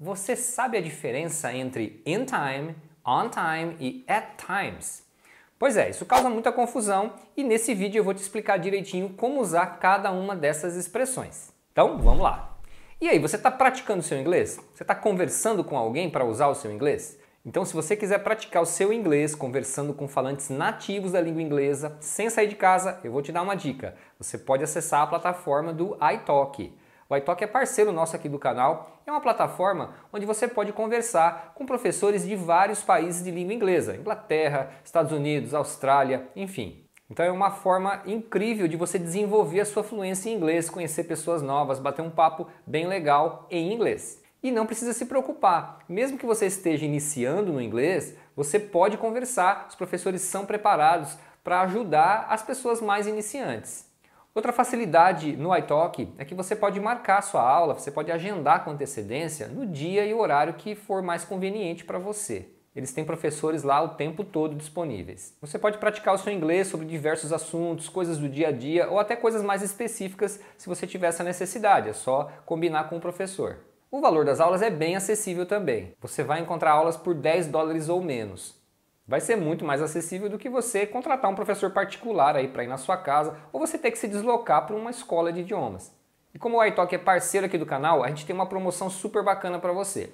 Você sabe a diferença entre in time, on time e at times? Pois é, isso causa muita confusão e nesse vídeo eu vou te explicar direitinho como usar cada uma dessas expressões. Então, vamos lá. E aí, você está praticando o seu inglês? Você está conversando com alguém para usar o seu inglês? Então, se você quiser praticar o seu inglês conversando com falantes nativos da língua inglesa, sem sair de casa, eu vou te dar uma dica. Você pode acessar a plataforma do iTalk. O iTalk é parceiro nosso aqui do canal, é uma plataforma onde você pode conversar com professores de vários países de língua inglesa, Inglaterra, Estados Unidos, Austrália, enfim. Então é uma forma incrível de você desenvolver a sua fluência em inglês, conhecer pessoas novas, bater um papo bem legal em inglês. E não precisa se preocupar, mesmo que você esteja iniciando no inglês, você pode conversar, os professores são preparados para ajudar as pessoas mais iniciantes. Outra facilidade no iTalk é que você pode marcar sua aula, você pode agendar com antecedência no dia e horário que for mais conveniente para você. Eles têm professores lá o tempo todo disponíveis. Você pode praticar o seu inglês sobre diversos assuntos, coisas do dia a dia ou até coisas mais específicas se você tiver essa necessidade, é só combinar com o professor. O valor das aulas é bem acessível também. Você vai encontrar aulas por 10 dólares ou menos vai ser muito mais acessível do que você contratar um professor particular aí para ir na sua casa ou você ter que se deslocar para uma escola de idiomas. E como o iTalk é parceiro aqui do canal, a gente tem uma promoção super bacana para você.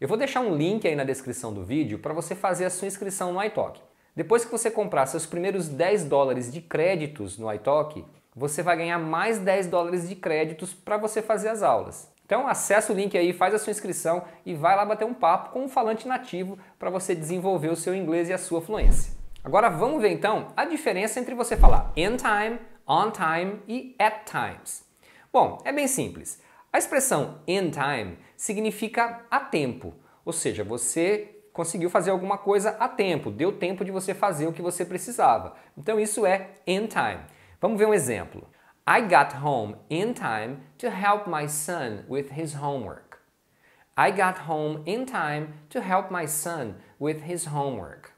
Eu vou deixar um link aí na descrição do vídeo para você fazer a sua inscrição no iTalk. Depois que você comprar seus primeiros 10 dólares de créditos no iTalk, você vai ganhar mais 10 dólares de créditos para você fazer as aulas. Então acessa o link aí, faz a sua inscrição e vai lá bater um papo com um falante nativo para você desenvolver o seu inglês e a sua fluência. Agora vamos ver então a diferença entre você falar in time, on time e at times. Bom, é bem simples. A expressão in time significa a tempo, ou seja, você conseguiu fazer alguma coisa a tempo, deu tempo de você fazer o que você precisava. Então isso é in time. Vamos ver um exemplo. I got home in time to help my son with his homework. I got home in time to help my son with his homework.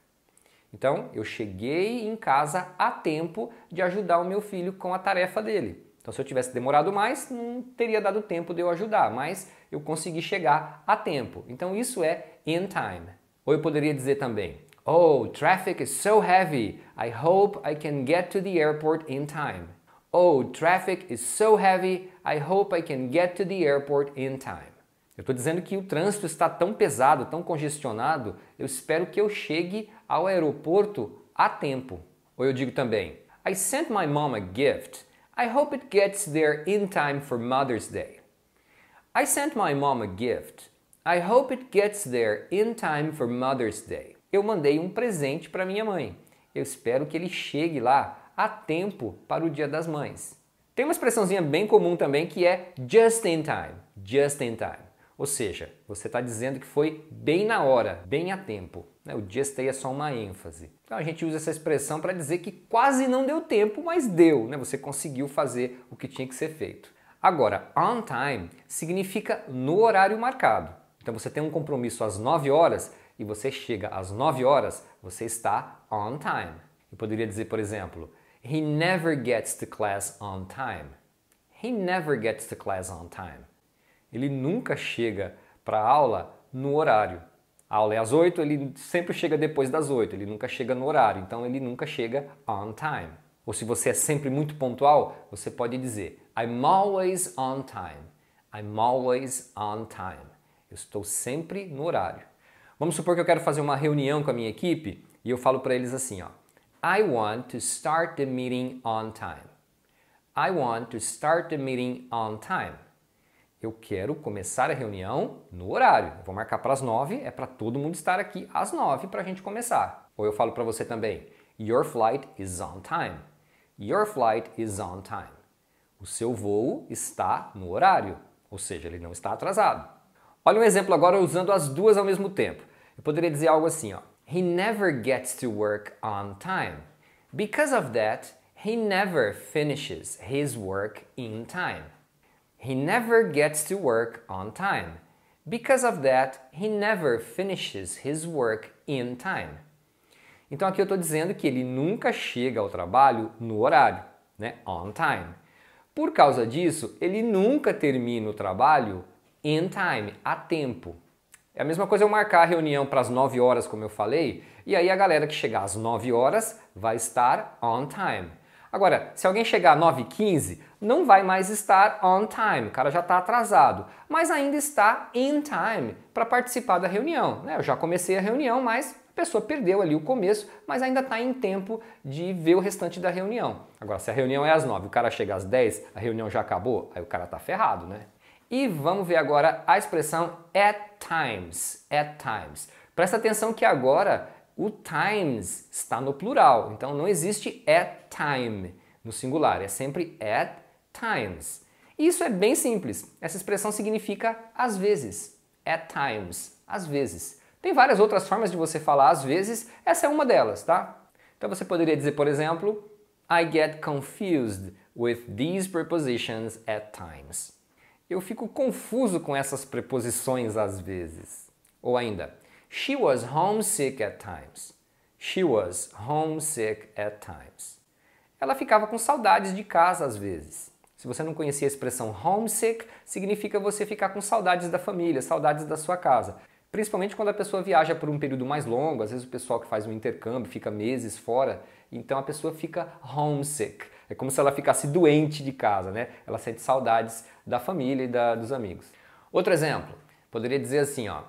Então, eu cheguei em casa a tempo de ajudar o meu filho com a tarefa dele. Então, se eu tivesse demorado mais, não teria dado tempo de eu ajudar, mas eu consegui chegar a tempo. Então, isso é in time. Ou eu poderia dizer também: Oh, traffic is so heavy. I hope I can get to the airport in time. Oh, traffic is so heavy, I hope I can get to the airport in time. Eu estou dizendo que o trânsito está tão pesado, tão congestionado, eu espero que eu chegue ao aeroporto a tempo. Ou eu digo também, I sent my mom a gift. I hope it gets there in time for Mother's Day. I sent my mom a gift. I hope it gets there in time for Mother's Day. Eu mandei um presente para minha mãe. Eu espero que ele chegue lá a tempo para o Dia das Mães. Tem uma expressãozinha bem comum também que é just in time, just in time. Ou seja, você está dizendo que foi bem na hora, bem a tempo. Né? O just é só uma ênfase. Então a gente usa essa expressão para dizer que quase não deu tempo, mas deu. Né? Você conseguiu fazer o que tinha que ser feito. Agora, on time significa no horário marcado. Então você tem um compromisso às 9 horas e você chega às 9 horas, você está on time. Eu poderia dizer, por exemplo, He never gets to class on time. He never gets to class on time. Ele nunca chega para a aula no horário. A aula é às 8, ele sempre chega depois das 8, ele nunca chega no horário, então ele nunca chega on time. Ou se você é sempre muito pontual, você pode dizer I'm always on time. I'm always on time. Eu estou sempre no horário. Vamos supor que eu quero fazer uma reunião com a minha equipe e eu falo para eles assim, ó. I want to start the meeting on time. I want to start the meeting on time. Eu quero começar a reunião no horário. Eu vou marcar para as nove, é para todo mundo estar aqui às nove para a gente começar. Ou eu falo para você também: Your flight is on time. Your flight is on time. O seu voo está no horário, ou seja, ele não está atrasado. Olha um exemplo agora usando as duas ao mesmo tempo. Eu poderia dizer algo assim: ó, He never gets to work on time. Because of that, he never finishes his work in time. He never gets to work on time. Because of that, he never finishes his work in time. Então aqui eu estou dizendo que ele nunca chega ao trabalho no horário, né? On time. Por causa disso, ele nunca termina o trabalho in time, a tempo. É a mesma coisa eu marcar a reunião para as 9 horas, como eu falei, e aí a galera que chegar às 9 horas vai estar on time. Agora, se alguém chegar às 9h15, não vai mais estar on time, o cara já está atrasado, mas ainda está in time para participar da reunião. Né? Eu já comecei a reunião, mas a pessoa perdeu ali o começo, mas ainda está em tempo de ver o restante da reunião. Agora, se a reunião é às 9 o cara chega às 10, a reunião já acabou, aí o cara está ferrado, né? E vamos ver agora a expressão at times, at times. Presta atenção que agora o times está no plural, então não existe at time no singular, é sempre at times. Isso é bem simples. Essa expressão significa às vezes, at times, às vezes. Tem várias outras formas de você falar às vezes, essa é uma delas, tá? Então você poderia dizer, por exemplo, I get confused with these prepositions at times. Eu fico confuso com essas preposições às vezes. Ou ainda, she was homesick at times. She was homesick at times. Ela ficava com saudades de casa às vezes. Se você não conhecia a expressão homesick, significa você ficar com saudades da família, saudades da sua casa. Principalmente quando a pessoa viaja por um período mais longo, às vezes o pessoal que faz um intercâmbio fica meses fora, então a pessoa fica homesick. É como se ela ficasse doente de casa, né? Ela sente saudades da família e da, dos amigos. Outro exemplo, poderia dizer assim, ó.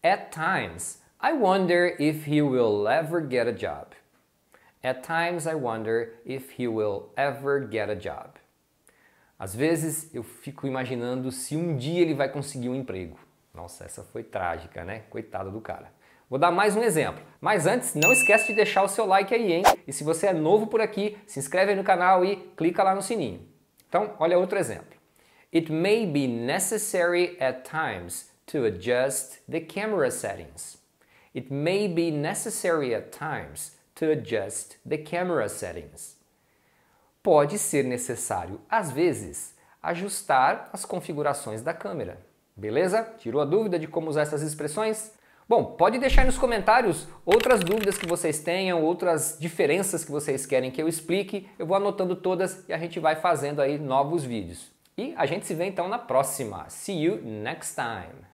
At times, I wonder if he will ever get a job. At times, I wonder if he will ever get a job. Às vezes, eu fico imaginando se um dia ele vai conseguir um emprego. Nossa, essa foi trágica, né? Coitado do cara. Vou dar mais um exemplo. Mas antes, não esquece de deixar o seu like aí, hein? E se você é novo por aqui, se inscreve aí no canal e clica lá no sininho. Então, olha outro exemplo. It may be necessary at times to adjust the camera settings. It may be necessary at times to adjust the camera settings. Pode ser necessário, às vezes, ajustar as configurações da câmera. Beleza? Tirou a dúvida de como usar essas expressões? Bom, pode deixar nos comentários outras dúvidas que vocês tenham, outras diferenças que vocês querem que eu explique. Eu vou anotando todas e a gente vai fazendo aí novos vídeos. E a gente se vê então na próxima. See you next time.